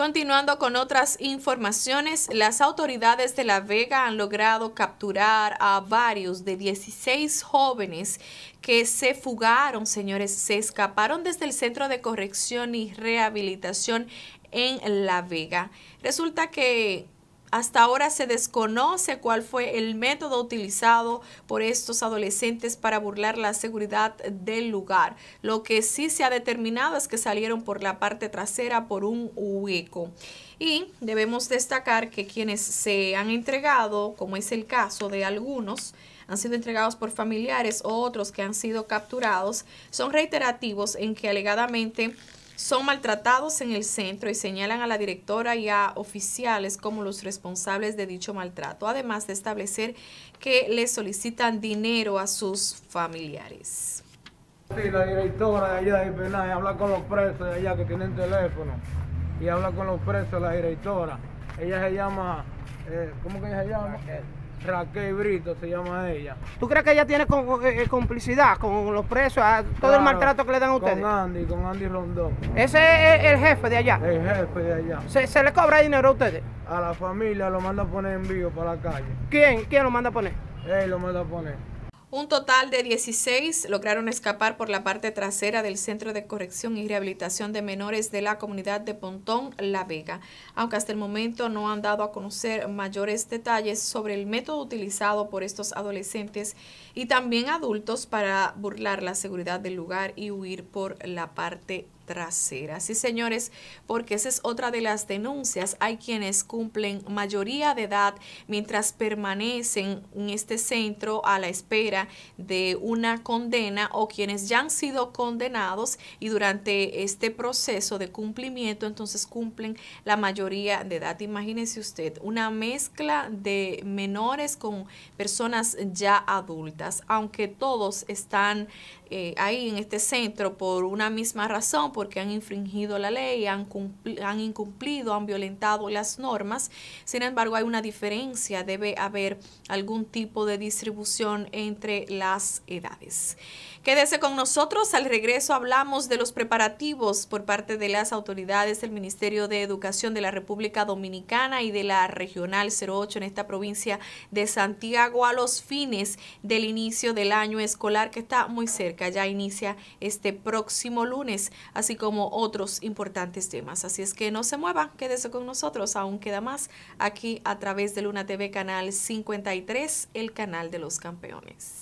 Continuando con otras informaciones, las autoridades de La Vega han logrado capturar a varios de 16 jóvenes que se fugaron, señores, se escaparon desde el Centro de Corrección y Rehabilitación en La Vega. Resulta que hasta ahora se desconoce cuál fue el método utilizado por estos adolescentes para burlar la seguridad del lugar. Lo que sí se ha determinado es que salieron por la parte trasera por un hueco. Y debemos destacar que quienes se han entregado, como es el caso de algunos, han sido entregados por familiares o otros que han sido capturados, son reiterativos en que alegadamente son maltratados en el centro y señalan a la directora y a oficiales como los responsables de dicho maltrato, además de establecer que le solicitan dinero a sus familiares. Sí, la directora de allá de habla con los presos de allá que tienen teléfono y habla con los presos la directora. Ella se llama, eh, ¿cómo que ella se llama? Raquel Brito se llama ella. ¿Tú crees que ella tiene eh, complicidad con los presos, todo el maltrato que le dan a ustedes? Con Andy, con Andy Rondón. Ese es el, jefe de allá. El jefe de allá. ¿Se, ¿Se, le cobra dinero a ustedes? A la familia lo manda a poner en vivo para la calle. ¿Quién? ¿Quién lo manda a poner? Él lo manda a poner. Un total de 16 lograron escapar por la parte trasera del Centro de Corrección y Rehabilitación de Menores de la comunidad de Pontón, La Vega, aunque hasta el momento no han dado a conocer mayores detalles sobre el método utilizado por estos adolescentes y también adultos para burlar la seguridad del lugar y huir por la parte trasera trasera. Sí, señores, porque esa es otra de las denuncias. Hay quienes cumplen mayoría de edad mientras permanecen en este centro a la espera de una condena o quienes ya han sido condenados y durante este proceso de cumplimiento entonces cumplen la mayoría de edad. imagínense usted, una mezcla de menores con personas ya adultas, aunque todos están eh, ahí en este centro por una misma razón, porque han infringido la ley, han, incumplido, han violentado las normas. Sin embargo, hay una diferencia, debe haber algún tipo de distribución entre las edades. Quédese con nosotros, al regreso hablamos de los preparativos por parte de las autoridades del Ministerio de Educación de la República Dominicana y de la Regional 08 en esta provincia de Santiago a los fines del inicio del año escolar que está muy cerca, ya inicia este próximo lunes. Así así como otros importantes temas. Así es que no se muevan, quédese con nosotros, aún queda más aquí a través de Luna TV Canal 53, el canal de los campeones.